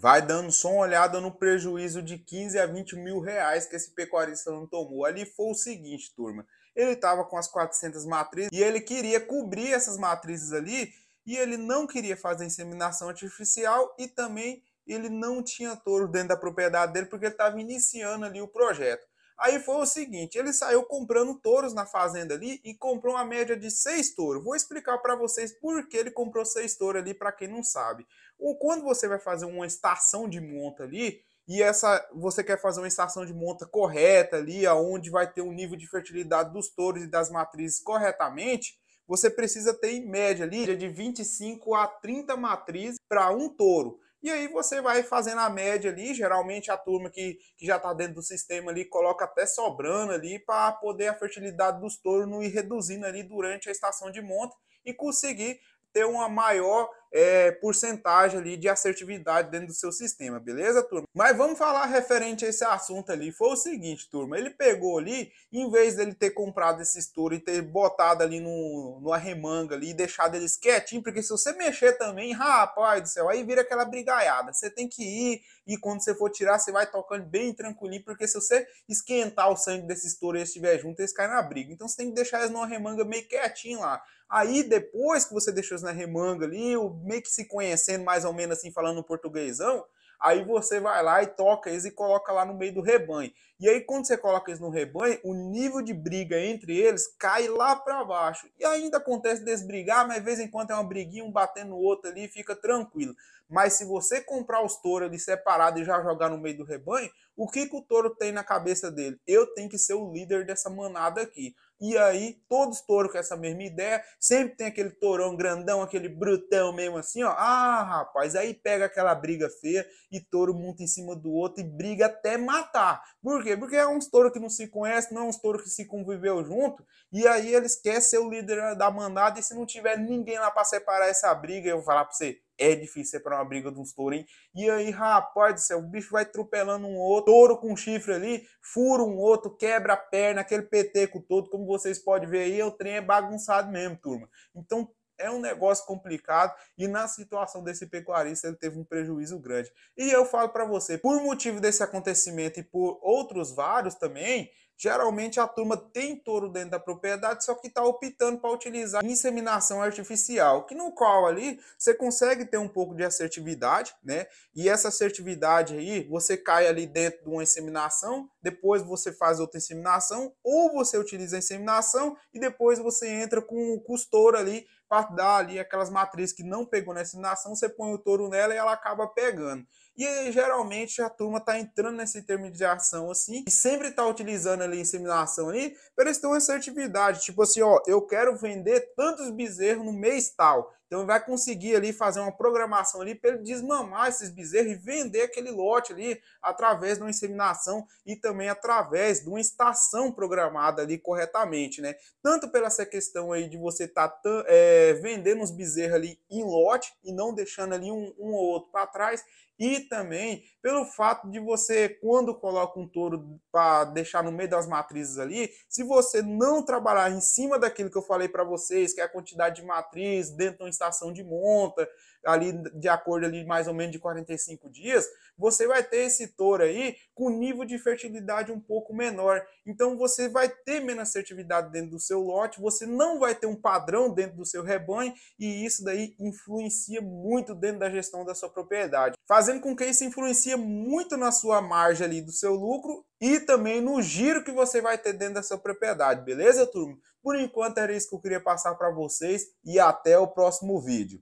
vai dando só uma olhada no prejuízo de 15 a 20 mil reais que esse pecuarista não tomou. Ali foi o seguinte, turma, ele estava com as 400 matrizes e ele queria cobrir essas matrizes ali e ele não queria fazer inseminação artificial e também ele não tinha touro dentro da propriedade dele porque ele estava iniciando ali o projeto. Aí foi o seguinte, ele saiu comprando touros na fazenda ali e comprou uma média de seis touros. Vou explicar para vocês por que ele comprou seis touros ali, para quem não sabe. Ou quando você vai fazer uma estação de monta ali, e essa você quer fazer uma estação de monta correta ali, aonde vai ter um nível de fertilidade dos touros e das matrizes corretamente, você precisa ter em média ali de 25 a 30 matrizes para um touro. E aí você vai fazendo a média ali, geralmente a turma que, que já está dentro do sistema ali coloca até sobrando ali para poder a fertilidade dos touros não ir reduzindo ali durante a estação de monta e conseguir ter uma maior é, porcentagem ali de assertividade dentro do seu sistema, beleza, turma? Mas vamos falar referente a esse assunto ali. Foi o seguinte, turma, ele pegou ali, em vez dele ter comprado esses touros e ter botado ali no, no arremanga ali e deixado eles quietinho, porque se você mexer também, rapaz do céu, aí vira aquela brigaiada. Você tem que ir e quando você for tirar, você vai tocando bem tranquilinho, porque se você esquentar o sangue desses touros e eles estiver junto, eles caem na briga. Então você tem que deixar eles no arremanga meio quietinho lá. Aí depois que você deixou eles na remanga ali, o meio que se conhecendo mais ou menos assim, falando um portuguesão, Aí você vai lá e toca eles e coloca lá no meio do rebanho. E aí, quando você coloca eles no rebanho, o nível de briga entre eles cai lá para baixo. E ainda acontece desbrigar, mas de vez em quando é uma briguinha, um batendo o outro ali, fica tranquilo. Mas se você comprar os touros ali separados e já jogar no meio do rebanho, o que, que o touro tem na cabeça dele? Eu tenho que ser o líder dessa manada aqui. E aí, todos touros com essa mesma ideia, sempre tem aquele tourão grandão, aquele brutão mesmo assim, ó. Ah, rapaz, aí pega aquela briga feia e touro monta em cima do outro e briga até matar. Por quê? Porque é um touro que não se conhece, não é um touro que se conviveu junto, e aí eles querem ser o líder da mandada, e se não tiver ninguém lá para separar essa briga, eu vou falar para você, é difícil para uma briga de uns touros, hein? E aí, rapaz do céu, o bicho vai atropelando um outro, touro com chifre ali, fura um outro, quebra a perna, aquele peteco todo, como vocês podem ver aí, é o trem é bagunçado mesmo, turma. Então, é um negócio complicado e na situação desse pecuarista ele teve um prejuízo grande. E eu falo para você, por motivo desse acontecimento e por outros vários também, Geralmente a turma tem touro dentro da propriedade, só que está optando para utilizar inseminação artificial, que no qual ali você consegue ter um pouco de assertividade, né? E essa assertividade aí, você cai ali dentro de uma inseminação, depois você faz outra inseminação, ou você utiliza a inseminação e depois você entra com o custouro ali para dar ali aquelas matrizes que não pegou na inseminação, você põe o touro nela e ela acaba pegando. E aí, geralmente a turma está entrando nessa intermediação assim e sempre está utilizando ali inseminação ali para eles terem uma assertividade. Tipo assim, ó, eu quero vender tantos bezerros no mês tal. Então vai conseguir ali fazer uma programação ali para ele desmamar esses bezerros e vender aquele lote ali através de uma inseminação e também através de uma estação programada ali corretamente, né? Tanto pela essa questão aí de você estar tá, é, vendendo os bezerros ali em lote e não deixando ali um, um ou outro para trás, e também pelo fato de você, quando coloca um touro para deixar no meio das matrizes ali, se você não trabalhar em cima daquilo que eu falei para vocês, que é a quantidade de matriz dentro de uma estação de monta, ali de acordo ali mais ou menos de 45 dias, você vai ter esse touro aí com nível de fertilidade um pouco menor. Então você vai ter menos assertividade dentro do seu lote, você não vai ter um padrão dentro do seu rebanho e isso daí influencia muito dentro da gestão da sua propriedade, fazendo com que isso influencia muito na sua margem ali do seu lucro e também no giro que você vai ter dentro da sua propriedade, beleza, turma? Por enquanto era isso que eu queria passar para vocês e até o próximo vídeo.